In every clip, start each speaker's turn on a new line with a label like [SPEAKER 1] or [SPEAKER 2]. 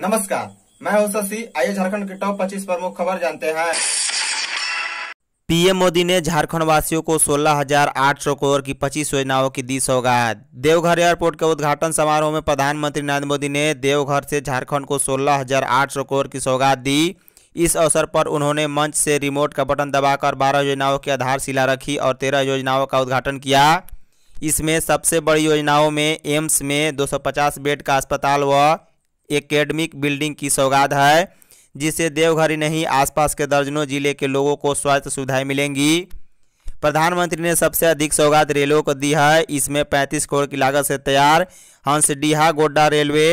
[SPEAKER 1] नमस्कार मैं हूं शशि आइए झारखंड के टॉप 25 प्रमुख खबर जानते हैं पीएम मोदी ने झारखंड वासियों को 16,800 करोड़ की 25 योजनाओं की दी सौगात देवघर एयरपोर्ट के उद्घाटन समारोह में प्रधानमंत्री नरेंद्र मोदी ने देवघर से झारखंड को 16,800 करोड़ की सौगात दी इस अवसर पर उन्होंने मंच से रिमोट का बटन दबाकर 12 योजनाओं की आधारशिला रखी और तेरह योजनाओं का उद्घाटन किया इसमें सबसे बड़ी योजनाओं में एम्स में दो बेड का अस्पताल व एकेडमिक बिल्डिंग की सौगात है जिससे देवघर ही नहीं आसपास के दर्जनों जिले के लोगों को स्वास्थ्य सुविधाएं मिलेंगी प्रधानमंत्री ने सबसे अधिक सौगात रेलवे को दी है इसमें 35 करोड़ की लागत से तैयार हंसडीहा गोड्डा रेलवे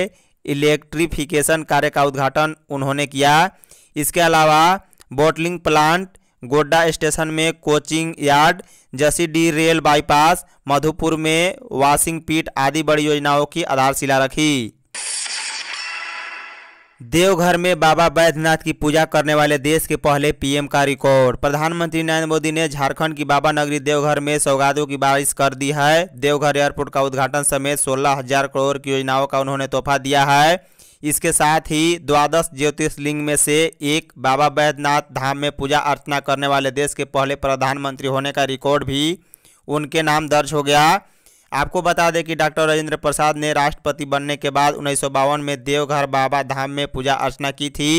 [SPEAKER 1] इलेक्ट्रिफिकेशन कार्य का उद्घाटन उन्होंने किया इसके अलावा बोटलिंग प्लांट गोड्डा स्टेशन में कोचिंग यार्ड जसी रेल बाईपास मधुपुर में वाशिंग पीट आदि बड़ी योजनाओं की आधारशिला रखी देवघर में बाबा बैद्यनाथ की पूजा करने वाले देश के पहले पीएम का रिकॉर्ड प्रधानमंत्री नरेंद्र मोदी ने झारखंड की बाबा नगरी देवघर में सौगातों की बारिश कर दी है देवघर एयरपोर्ट का उद्घाटन समेत सोलह हजार करोड़ की योजनाओं का उन्होंने तोहफा दिया है इसके साथ ही द्वादश ज्योतिषलिंग में से एक बाबा बैद्यनाथ धाम में पूजा अर्चना करने वाले देश के पहले प्रधानमंत्री होने का रिकॉर्ड भी उनके नाम दर्ज हो गया आपको बता दें कि डॉक्टर राजेंद्र प्रसाद ने राष्ट्रपति बनने के बाद उन्नीस में देवघर बाबा धाम में पूजा अर्चना की थी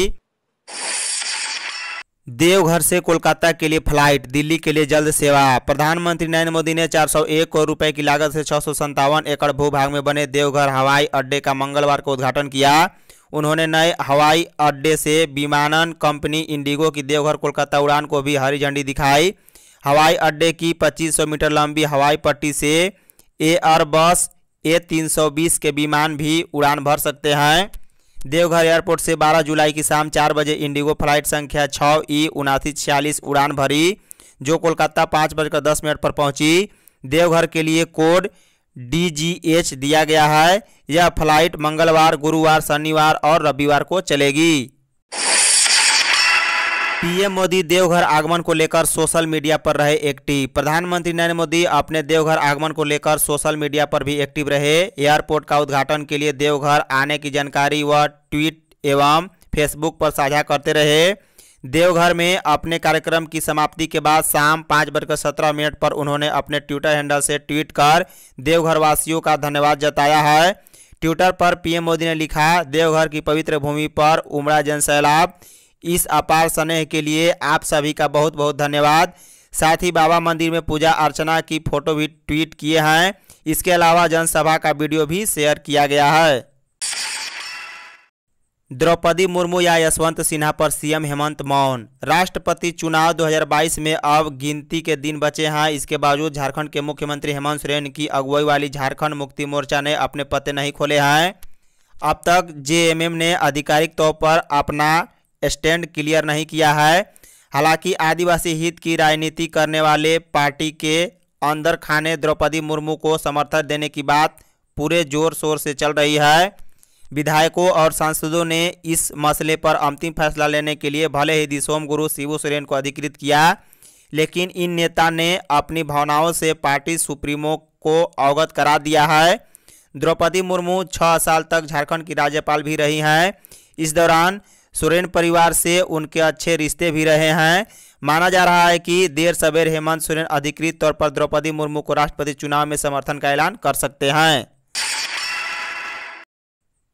[SPEAKER 1] देवघर से कोलकाता के लिए फ्लाइट दिल्ली के लिए जल्द सेवा प्रधानमंत्री नरेंद्र मोदी ने 401 करोड़ रुपए की लागत से छः एकड़ भूभाग में बने देवघर हवाई अड्डे का मंगलवार को उद्घाटन किया उन्होंने नए हवाई अड्डे से विमानन कंपनी इंडिगो की देवघर कोलकाता उड़ान को भी हरी झंडी दिखाई हवाई अड्डे की पच्चीस मीटर लंबी हवाई पट्टी से ए आर बस ए 320 के विमान भी उड़ान भर सकते हैं देवघर एयरपोर्ट से 12 जुलाई की शाम चार बजे इंडिगो फ्लाइट संख्या छः ई उनासी छियालीस उड़ान भरी जो कोलकाता पाँच बजकर दस मिनट पर पहुंची देवघर के लिए कोड डी जी एच दिया गया है यह फ्लाइट मंगलवार गुरुवार शनिवार और रविवार को चलेगी पीएम मोदी देवघर आगमन को लेकर सोशल मीडिया पर रहे एक्टिव प्रधानमंत्री नरेंद्र मोदी अपने देवघर आगमन को लेकर सोशल मीडिया पर भी एक्टिव रहे एयरपोर्ट का उद्घाटन के लिए देवघर आने की जानकारी व ट्वीट एवं फेसबुक पर साझा करते रहे देवघर में अपने कार्यक्रम की समाप्ति के बाद शाम पाँच बजकर सत्रह मिनट पर उन्होंने अपने ट्विटर हैंडल से ट्वीट कर देवघर वासियों का धन्यवाद जताया है ट्विटर पर पीएम मोदी ने लिखा देवघर की पवित्र भूमि पर उमड़ा जन सैलाब इस अपार स्नेह के लिए आप सभी का बहुत बहुत धन्यवाद साथ ही बाबा मंदिर में पूजा अर्चना की फोटो भी ट्वीट किए हैं इसके अलावा जनसभा का वीडियो भी शेयर किया गया है द्रौपदी मुर्मू या यशवंत सिन्हा पर सीएम हेमंत मौन राष्ट्रपति चुनाव 2022 में अब गिनती के दिन बचे हैं इसके बावजूद झारखंड के मुख्यमंत्री हेमंत सोरेन की अगुवाई वाली झारखंड मुक्ति मोर्चा ने अपने पते नहीं खोले हैं अब तक जेएमएम ने आधिकारिक तौर पर अपना स्टैंड क्लियर नहीं किया है हालांकि आदिवासी हित की राजनीति करने वाले पार्टी के अंदर खाने द्रौपदी मुर्मू को समर्थन देने की बात पूरे जोर शोर से चल रही है विधायकों और सांसदों ने इस मसले पर अंतिम फैसला लेने के लिए भले ही दिसोम गुरु शिवू सोरेन को अधिकृत किया लेकिन इन नेता ने अपनी भावनाओं से पार्टी सुप्रीमो को अवगत करा दिया है द्रौपदी मुर्मू छः साल तक झारखंड की राज्यपाल भी रही हैं इस दौरान सोरेन परिवार से उनके अच्छे रिश्ते भी रहे हैं माना जा रहा है कि देर सवेर हेमंत सोरेन अधिकृत तौर पर द्रौपदी मुर्मू को राष्ट्रपति चुनाव में समर्थन का ऐलान कर सकते हैं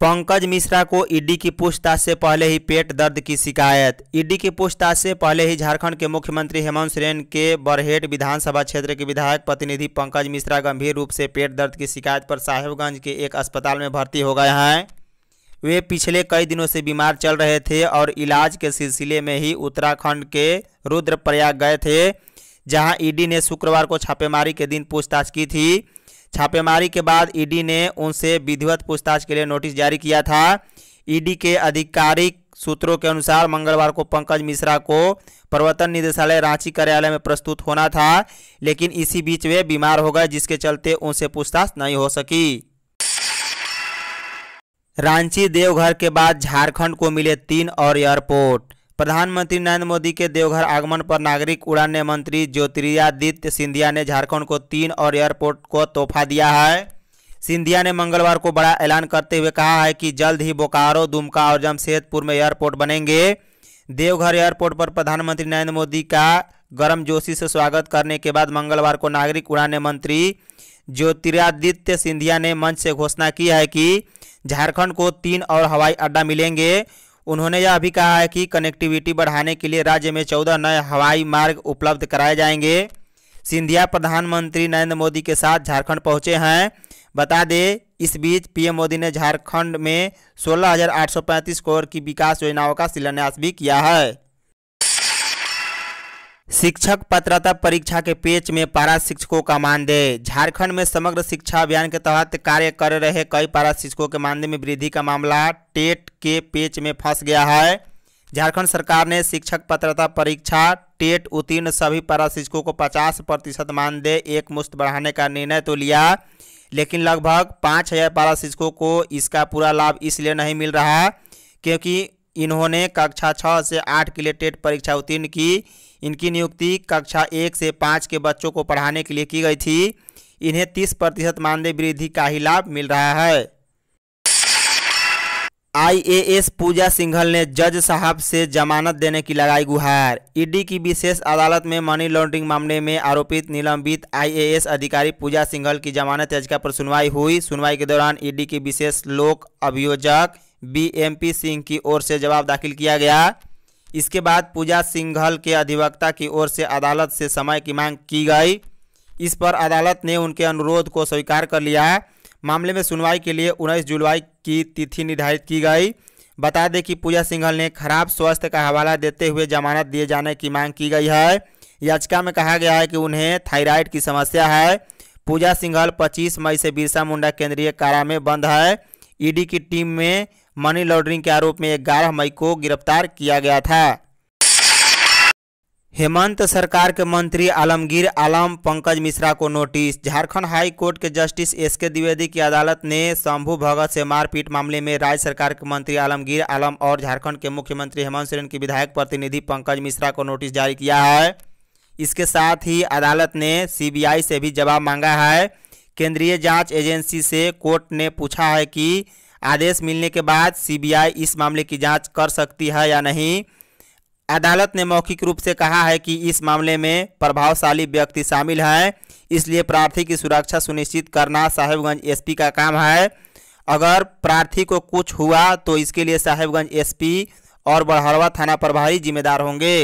[SPEAKER 1] पंकज मिश्रा को ईडी की पूछताछ से पहले ही पेट दर्द की शिकायत ईडी की पूछताछ से पहले ही झारखंड के मुख्यमंत्री हेमंत सोरेन के बरहेट विधानसभा क्षेत्र के विधायक प्रतिनिधि पंकज मिश्रा गंभीर रूप से पेट दर्द की शिकायत पर साहेबगंज के एक अस्पताल में भर्ती हो गए हैं वे पिछले कई दिनों से बीमार चल रहे थे और इलाज के सिलसिले में ही उत्तराखंड के रुद्रप्रयाग गए थे जहां ईडी ने शुक्रवार को छापेमारी के दिन पूछताछ की थी छापेमारी के बाद ईडी ने उनसे विधिवत पूछताछ के लिए नोटिस जारी किया था ईडी के आधिकारिक सूत्रों के अनुसार मंगलवार को पंकज मिश्रा को प्रवर्तन निदेशालय रांची कार्यालय में प्रस्तुत होना था लेकिन इसी बीच वे बीमार हो गए जिसके चलते उनसे पूछताछ नहीं हो सकी रांची देवघर के बाद झारखंड को मिले तीन और एयरपोर्ट प्रधानमंत्री नरेंद्र मोदी के देवघर आगमन पर नागरिक उड़ान मंत्री ज्योतिरादित्य सिंधिया ने झारखंड को तीन और एयरपोर्ट को तोहफा दिया है सिंधिया ने मंगलवार को बड़ा ऐलान करते हुए कहा है कि जल्द ही बोकारो दुमका और जमशेदपुर में एयरपोर्ट बनेंगे देवघर एयरपोर्ट पर प्रधानमंत्री नरेंद्र मोदी का गर्मजोशी से स्वागत करने के बाद मंगलवार को नागरिक उड़ान मंत्री ज्योतिरादित्य सिंधिया ने मंच से घोषणा की है कि झारखंड को तीन और हवाई अड्डा मिलेंगे उन्होंने यह भी कहा है कि कनेक्टिविटी बढ़ाने के लिए राज्य में चौदह नए हवाई मार्ग उपलब्ध कराए जाएंगे सिंधिया प्रधानमंत्री नरेंद्र मोदी के साथ झारखंड पहुंचे हैं बता दें इस बीच पीएम मोदी ने झारखंड में 16,835 करोड़ की विकास योजनाओं का शिलान्यास भी किया है शिक्षक पात्रता परीक्षा के पेच में पारा शिक्षकों का मानदेय झारखंड में समग्र शिक्षा अभियान के तहत कार्य कर रहे कई पारा शिक्षकों के मानदेय में वृद्धि का मामला टेट के पेच में फंस गया है झारखंड सरकार ने शिक्षक पात्रता परीक्षा टेट उत्तीर्ण सभी पारा शिक्षकों को 50 प्रतिशत मानदेय एक मुश्त बढ़ाने का निर्णय तो लिया लेकिन लगभग पाँच हज़ार पारा शिक्षकों को इसका पूरा लाभ इसलिए नहीं मिल रहा क्योंकि इन्होंने कक्षा छः से आठ के लिए टेट परीक्षा उत्तीर्ण की इनकी नियुक्ति कक्षा एक से पाँच के बच्चों को पढ़ाने के लिए की गई थी इन्हें तीस प्रतिशत मानदेय वृद्धि का ही लाभ मिल रहा है आईएएस पूजा सिंघल ने जज साहब से जमानत देने की लगाई गुहार ईडी की विशेष अदालत में मनी लॉन्ड्रिंग मामले में आरोपित निलंबित आईएएस अधिकारी पूजा सिंघल की जमानत याचिका पर सुनवाई हुई सुनवाई के दौरान ईडी की विशेष लोक अभियोजक बीएमपी सिंह की ओर से जवाब दाखिल किया गया इसके बाद पूजा सिंघल के अधिवक्ता की ओर से अदालत से समय की मांग की गई इस पर अदालत ने उनके अनुरोध को स्वीकार कर लिया मामले में सुनवाई के लिए उन्नीस जुलाई की तिथि निर्धारित की गई बता दें कि पूजा सिंघल ने खराब स्वास्थ्य का हवाला देते हुए जमानत दिए जाने की मांग की गई है याचिका में कहा गया है कि उन्हें थायराइड की समस्या है पूजा सिंघल 25 मई से बिरसा मुंडा केंद्रीय कारा में बंद है ईडी की टीम में मनी लॉन्ड्रिंग के आरोप में ग्यारह मई को गिरफ्तार किया गया था हेमंत सरकार के मंत्री आलमगीर आलम पंकज मिश्रा को नोटिस झारखंड हाई कोर्ट के जस्टिस एस के द्विवेदी की अदालत ने शंभू भगत से मारपीट मामले में राज्य सरकार के मंत्री आलमगीर आलम और झारखंड के मुख्यमंत्री हेमंत सोरेन के विधायक प्रतिनिधि पंकज मिश्रा को नोटिस जारी किया है इसके साथ ही अदालत ने सीबीआई से भी जवाब मांगा है केंद्रीय जांच एजेंसी से कोर्ट ने पूछा है कि आदेश मिलने के बाद सीबीआई इस मामले की जांच कर सकती है या नहीं अदालत ने मौखिक रूप से कहा है कि इस मामले में प्रभावशाली व्यक्ति शामिल हैं इसलिए प्रार्थी की सुरक्षा सुनिश्चित करना साहेबगंज एसपी का काम है अगर प्रार्थी को कुछ हुआ तो इसके लिए साहेबगंज एसपी और बड़हरवा थाना प्रभारी जिम्मेदार होंगे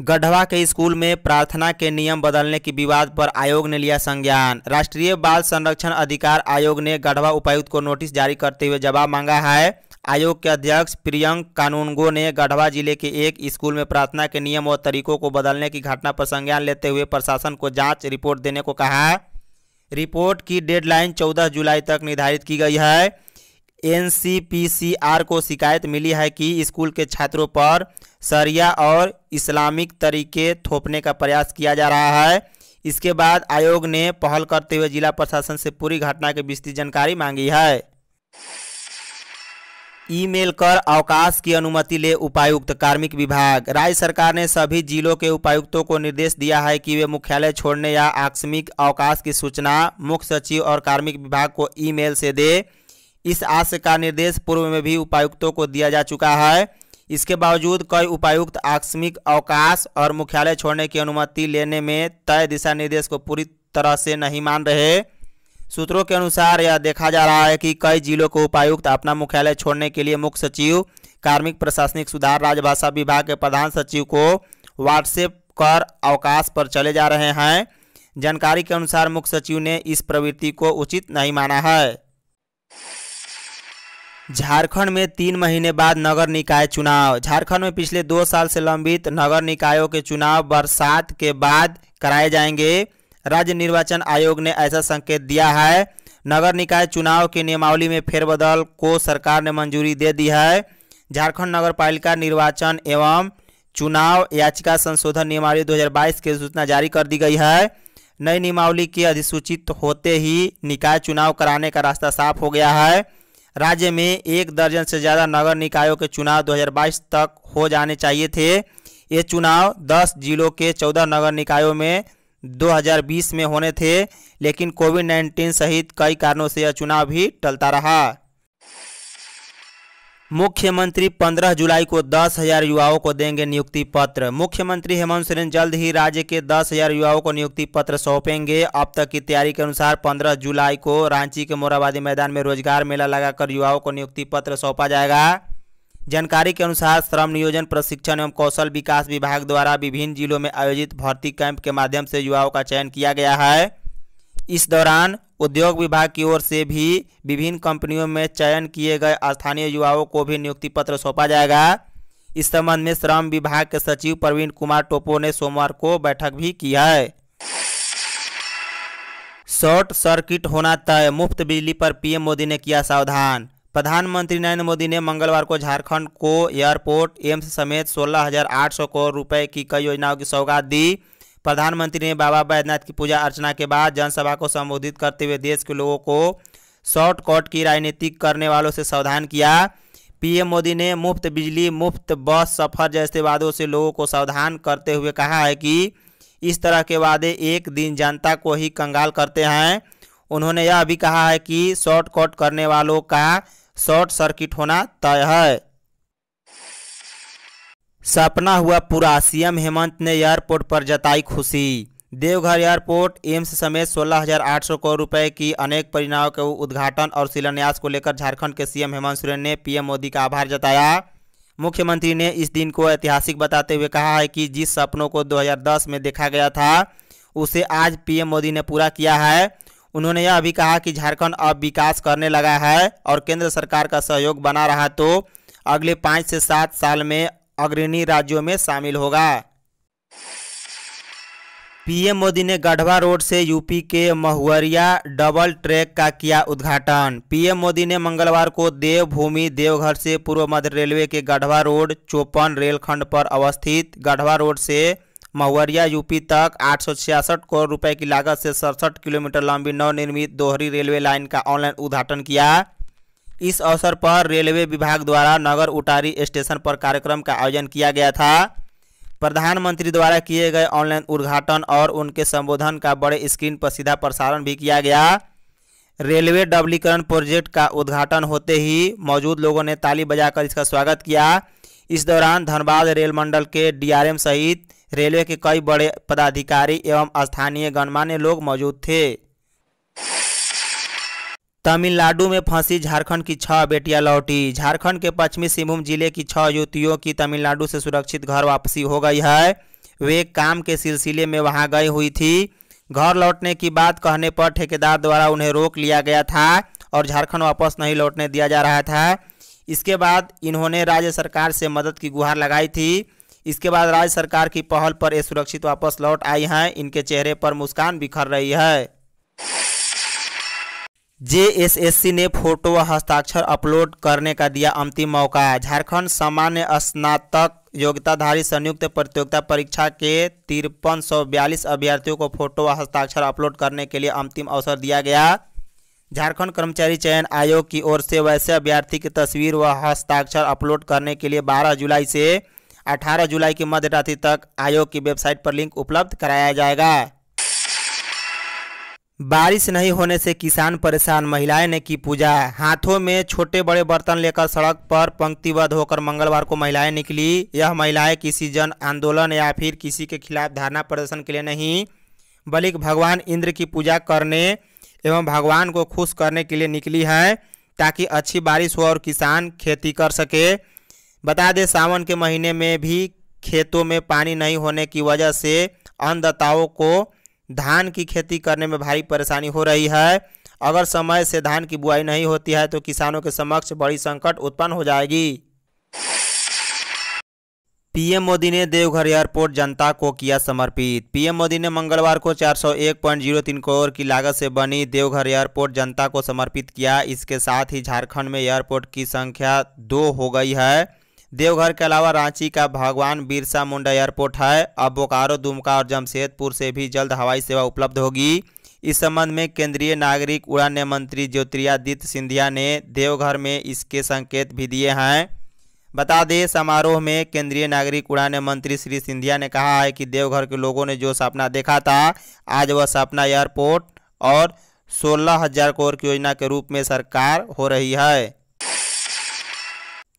[SPEAKER 1] गढ़वा के स्कूल में प्रार्थना के नियम बदलने की विवाद पर आयोग ने लिया संज्ञान राष्ट्रीय बाल संरक्षण अधिकार आयोग ने गढ़वा उपायुक्त को नोटिस जारी करते हुए जवाब मांगा है आयोग के अध्यक्ष प्रियंक कानूनगो ने गढ़वा जिले के एक स्कूल में प्रार्थना के नियम और तरीकों को बदलने की घटना पर संज्ञान लेते हुए प्रशासन को जाँच रिपोर्ट देने को कहा रिपोर्ट की डेडलाइन चौदह जुलाई तक निर्धारित की गई है एनसीपीसीआर को शिकायत मिली है कि स्कूल के छात्रों पर सरिया और इस्लामिक तरीके थोपने का प्रयास किया जा रहा है इसके बाद आयोग ने पहल करते हुए जिला प्रशासन से पूरी घटना की विस्तृत जानकारी मांगी है ईमेल कर अवकाश की अनुमति ले उपायुक्त कार्मिक विभाग राज्य सरकार ने सभी जिलों के उपायुक्तों को निर्देश दिया है कि वे मुख्यालय छोड़ने या आकस्मिक अवकाश की सूचना मुख्य सचिव और कार्मिक विभाग को ईमेल से दें इस आशय का निर्देश पूर्व में भी उपायुक्तों को दिया जा चुका है इसके बावजूद कई उपायुक्त आकस्मिक अवकाश और मुख्यालय छोड़ने की अनुमति लेने में तय दिशा निर्देश को पूरी तरह से नहीं मान रहे सूत्रों के अनुसार यह देखा जा रहा है कि कई जिलों के उपायुक्त अपना मुख्यालय छोड़ने के लिए मुख्य सचिव कार्मिक प्रशासनिक सुधार राजभाषा विभाग के प्रधान सचिव को व्हाट्सएप कर अवकाश पर चले जा रहे हैं जानकारी के अनुसार मुख्य सचिव ने इस प्रवृत्ति को उचित नहीं माना है झारखंड में तीन महीने बाद नगर निकाय चुनाव झारखंड में पिछले दो साल से लंबित नगर निकायों के चुनाव बरसात के बाद कराए जाएंगे राज्य निर्वाचन आयोग ने ऐसा संकेत दिया है नगर निकाय चुनाव की नियमावली में फेरबदल को सरकार ने मंजूरी दे दी है झारखंड नगर पालिका निर्वाचन एवं चुनाव याचिका संशोधन नियमावली 2022 की सूचना जारी कर दी गई है नई नियमावली की अधिसूचित होते ही निकाय चुनाव कराने का रास्ता साफ हो गया है राज्य में एक दर्जन से ज़्यादा नगर निकायों के चुनाव 2022 तक हो जाने चाहिए थे ये चुनाव 10 जिलों के 14 नगर निकायों में 2020 में होने थे लेकिन कोविड 19 सहित कई कारणों से यह चुनाव भी टलता रहा मुख्यमंत्री 15 जुलाई को दस हजार युवाओं को देंगे नियुक्ति पत्र मुख्यमंत्री हेमंत सोरेन जल्द ही राज्य के दस हजार युवाओं को नियुक्ति पत्र सौंपेंगे अब तक की तैयारी के अनुसार 15 जुलाई को रांची के मोराबादी मैदान में रोजगार मेला लगाकर युवाओं को नियुक्ति पत्र सौंपा जाएगा जानकारी के अनुसार श्रम नियोजन प्रशिक्षण एवं कौशल विकास विभाग द्वारा विभिन्न जिलों में आयोजित भर्ती कैंप के माध्यम से युवाओं का चयन किया गया है इस दौरान उद्योग विभाग की ओर से भी विभिन्न कंपनियों में चयन किए गए स्थानीय युवाओं को भी नियुक्ति पत्र सौंपा जाएगा इस संबंध में श्रम विभाग के सचिव प्रवीण कुमार टोपो ने सोमवार को बैठक भी की है शॉर्ट सर्किट होना तय मुफ्त बिजली पर पीएम मोदी ने किया सावधान प्रधानमंत्री नरेंद्र मोदी ने मंगलवार को झारखंड को एयरपोर्ट एम्स समेत सोलह हजार आठ सौ करोड़ रुपए की कई योजनाओं की सौगात दी प्रधानमंत्री ने बाबा बैद्यनाथ की पूजा अर्चना के बाद जनसभा को संबोधित करते हुए देश के लोगों को शॉर्टकट की राजनीति करने वालों से सावधान किया पीएम मोदी ने मुफ्त बिजली मुफ्त बस सफर जैसे वादों से लोगों को सावधान करते हुए कहा है कि इस तरह के वादे एक दिन जनता को ही कंगाल करते हैं उन्होंने यह भी कहा है कि शॉर्टकट करने वालों का शॉर्ट सर्किट होना तय है सपना हुआ पूरा सीएम हेमंत ने एयरपोर्ट पर जताई खुशी देवघर एयरपोर्ट एम्स समेत 16,800 करोड़ रुपए की अनेक परियोजनाओं के उद्घाटन और शिलान्यास को लेकर झारखंड के सीएम हेमंत सोरेन ने पीएम मोदी का आभार जताया मुख्यमंत्री ने इस दिन को ऐतिहासिक बताते हुए कहा है कि जिस सपनों को 2010 में देखा गया था उसे आज पीएम मोदी ने पूरा किया है उन्होंने यह भी कहा कि झारखंड अब विकास करने लगा है और केंद्र सरकार का सहयोग बना रहा तो अगले पाँच से सात साल में अग्रणी राज्यों में शामिल होगा पीएम मोदी ने गढ़वा रोड से यूपी के महुअरिया डबल ट्रैक का किया उद्घाटन पीएम मोदी ने मंगलवार को देवभूमि देवघर से पूर्व मध्य रेलवे के गढ़वा रोड चौपन रेलखंड पर अवस्थित गढ़वा रोड से महुअरिया यूपी तक आठ करोड़ रुपए की लागत से सड़सठ किलोमीटर लंबी नवनिर्मित दोहरी रेलवे लाइन का ऑनलाइन उद्घाटन किया इस अवसर पर रेलवे विभाग द्वारा नगर उटारी स्टेशन पर कार्यक्रम का आयोजन किया गया था प्रधानमंत्री द्वारा किए गए ऑनलाइन उद्घाटन और उनके संबोधन का बड़े स्क्रीन पर सीधा प्रसारण भी किया गया रेलवे डबलीकरण प्रोजेक्ट का उद्घाटन होते ही मौजूद लोगों ने ताली बजाकर इसका स्वागत किया इस दौरान धनबाद रेल मंडल के डीआरएम सहित रेलवे के कई बड़े पदाधिकारी एवं स्थानीय गणमान्य लोग मौजूद थे तमिलनाडु में फंसी झारखंड की छह बेटियां लौटी झारखंड के पश्चिमी सिंहभूम जिले की छह युवतियों की तमिलनाडु से सुरक्षित घर वापसी हो गई है वे काम के सिलसिले में वहां गई हुई थी घर लौटने की बात कहने पर ठेकेदार द्वारा उन्हें रोक लिया गया था और झारखंड वापस नहीं लौटने दिया जा रहा था इसके बाद इन्होंने राज्य सरकार से मदद की गुहार लगाई थी इसके बाद राज्य सरकार की पहल पर ये सुरक्षित वापस लौट आई हैं इनके चेहरे पर मुस्कान बिखर रही है जेएसएससी ने फोटो व हस्ताक्षर अपलोड करने का दिया अंतिम मौका झारखंड सामान्य स्नातक योग्यताधारी संयुक्त प्रतियोगिता परीक्षा के तिरपन अभ्यर्थियों को फोटो व हस्ताक्षर अपलोड करने के लिए अंतिम अवसर दिया गया झारखंड कर्मचारी चयन आयोग की ओर से वैसे अभ्यर्थी की तस्वीर व हस्ताक्षर अपलोड करने के लिए 12 जुलाई से 18 जुलाई की मध्यरात्रि तक आयोग की वेबसाइट पर लिंक उपलब्ध कराया जाएगा बारिश नहीं होने से किसान परेशान महिलाएं ने की पूजा हाथों में छोटे बड़े बर्तन लेकर सड़क पर पंक्तिबद्ध होकर मंगलवार को महिलाएं निकली यह महिलाएं किसी जन आंदोलन या फिर किसी के खिलाफ धरना प्रदर्शन के लिए नहीं बल्कि भगवान इंद्र की पूजा करने एवं भगवान को खुश करने के लिए निकली है ताकि अच्छी बारिश हो और किसान खेती कर सके बता दें सावन के महीने में भी खेतों में पानी नहीं होने की वजह से अन्नदाताओं को धान की खेती करने में भारी परेशानी हो रही है अगर समय से धान की बुआई नहीं होती है तो किसानों के समक्ष बड़ी संकट उत्पन्न हो जाएगी पीएम मोदी ने देवघर एयरपोर्ट जनता को किया समर्पित पीएम मोदी ने मंगलवार को 401.03 करोड़ की लागत से बनी देवघर एयरपोर्ट जनता को समर्पित किया इसके साथ ही झारखंड में एयरपोर्ट की संख्या दो हो गई है देवघर के अलावा रांची का भगवान बिरसा मुंडा एयरपोर्ट है अब बोकारो दुमका और जमशेदपुर से भी जल्द हवाई सेवा उपलब्ध होगी इस संबंध में केंद्रीय नागरिक उड़ान मंत्री ज्योतिरादित्य सिंधिया ने देवघर में इसके संकेत भी दिए हैं बता दें समारोह में केंद्रीय नागरिक उड़ान मंत्री श्री सिंधिया ने कहा है कि देवघर के लोगों ने जो सपना देखा था आज वह सपना एयरपोर्ट और सोलह हजार करोड़ की योजना के रूप में सरकार हो रही है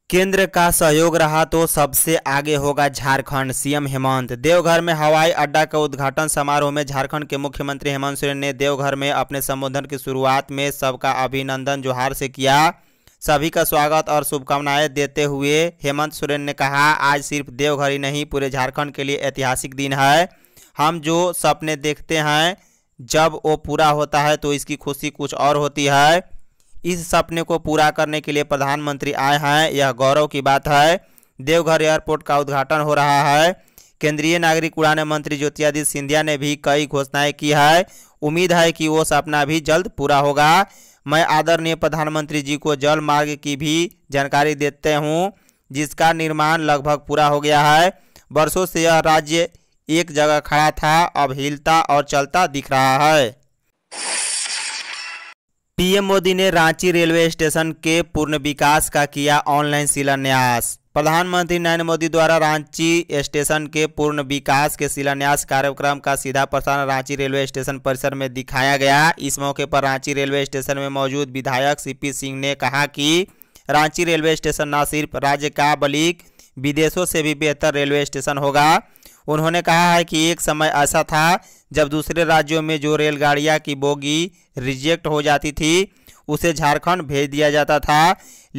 [SPEAKER 1] केंद्र का सहयोग रहा तो सबसे आगे होगा झारखंड सीएम हेमंत देवघर में हवाई अड्डा का उद्घाटन समारोह में झारखंड के मुख्यमंत्री हेमंत सोरेन ने देवघर में अपने संबोधन की शुरुआत में सबका अभिनंदन जोहार से किया सभी का स्वागत और शुभकामनाएं देते हुए हेमंत सोरेन ने कहा आज सिर्फ देवघर ही नहीं पूरे झारखंड के लिए ऐतिहासिक दिन है हम जो सपने देखते हैं जब वो पूरा होता है तो इसकी खुशी कुछ और होती है इस सपने को पूरा करने के लिए प्रधानमंत्री आए हैं यह गौरव की बात है देवघर एयरपोर्ट का उद्घाटन हो रहा है केंद्रीय नागरिक उड़ान मंत्री ज्योतिरादित्य सिंधिया ने भी कई घोषणाएं की है उम्मीद है कि वो सपना भी जल्द पूरा होगा मैं आदरणीय प्रधानमंत्री जी को जल मार्ग की भी जानकारी देते हूँ जिसका निर्माण लगभग पूरा हो गया है वर्षों से यह राज्य एक जगह खड़ा था अब हिलता और चलता दिख रहा है पीएम मोदी ने रांची रेलवे स्टेशन के पूर्ण विकास का किया ऑनलाइन शिलान्यास प्रधानमंत्री नरेंद्र मोदी द्वारा रांची स्टेशन के पूर्ण विकास के शिलान्यास कार्यक्रम का सीधा प्रसारण रांची रेलवे स्टेशन परिसर में दिखाया गया इस मौके पर रांची रेलवे स्टेशन में मौजूद विधायक सीपी सिंह ने कहा कि रांची रेलवे स्टेशन न सिर्फ राज्य का बल्कि विदेशों से भी बेहतर रेलवे स्टेशन होगा उन्होंने कहा है कि एक समय ऐसा था जब दूसरे राज्यों में जो रेलगाड़ियां की बोगी रिजेक्ट हो जाती थी उसे झारखंड भेज दिया जाता था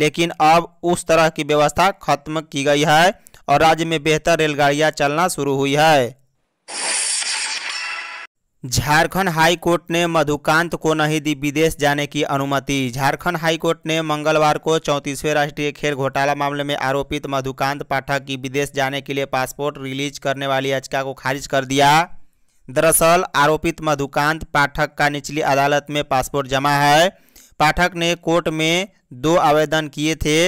[SPEAKER 1] लेकिन अब उस तरह की व्यवस्था खत्म की गई है और राज्य में बेहतर रेलगाड़ियां चलना शुरू हुई है झारखंड हाई कोर्ट ने मधुकांत को नहीं दी विदेश जाने की अनुमति झारखंड हाई कोर्ट ने मंगलवार को चौंतीसवें राष्ट्रीय खेल घोटाला मामले में आरोपित मधुकांत पाठक की विदेश जाने के लिए पासपोर्ट रिलीज करने वाली याचिका को खारिज कर दिया दरअसल आरोपित मधुकांत पाठक का निचली अदालत में पासपोर्ट जमा है पाठक ने कोर्ट में दो आवेदन किए थे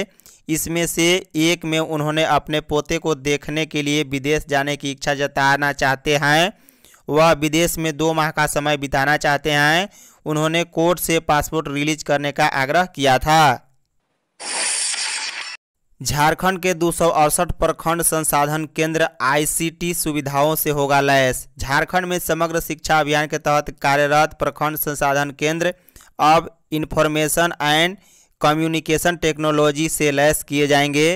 [SPEAKER 1] इसमें से एक में उन्होंने अपने पोते को देखने के लिए विदेश जाने की इच्छा जताना चाहते हैं वह विदेश में दो माह का समय बिताना चाहते हैं उन्होंने कोर्ट से पासपोर्ट रिलीज करने का आग्रह किया था झारखंड के दो प्रखंड संसाधन केंद्र आईसीटी सुविधाओं से होगा लैस झारखंड में समग्र शिक्षा अभियान के तहत कार्यरत प्रखंड संसाधन केंद्र अब इंफॉर्मेशन एंड कम्युनिकेशन टेक्नोलॉजी से लैस किए जाएंगे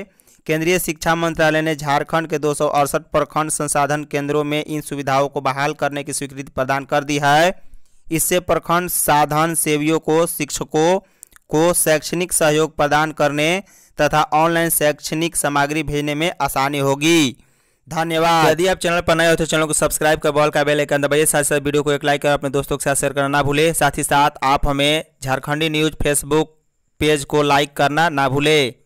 [SPEAKER 1] केंद्रीय शिक्षा मंत्रालय ने झारखंड के दो प्रखंड संसाधन केंद्रों में इन सुविधाओं को बहाल करने की स्वीकृति प्रदान कर दी है इससे प्रखंड साधन सेवियों को शिक्षकों को शैक्षणिक सहयोग प्रदान करने तथा ऑनलाइन शैक्षणिक सामग्री भेजने में आसानी होगी धन्यवाद यदि आप चैनल पर नए हो तो चैनल को सब्सक्राइब कर बॉल का बेल आइकन दबाइए साथ साथ वीडियो को एक लाइक कर अपने दोस्तों के साथ शेयर करना ना भूले साथ ही साथ आप हमें झारखंडी न्यूज फेसबुक पेज को लाइक करना ना भूले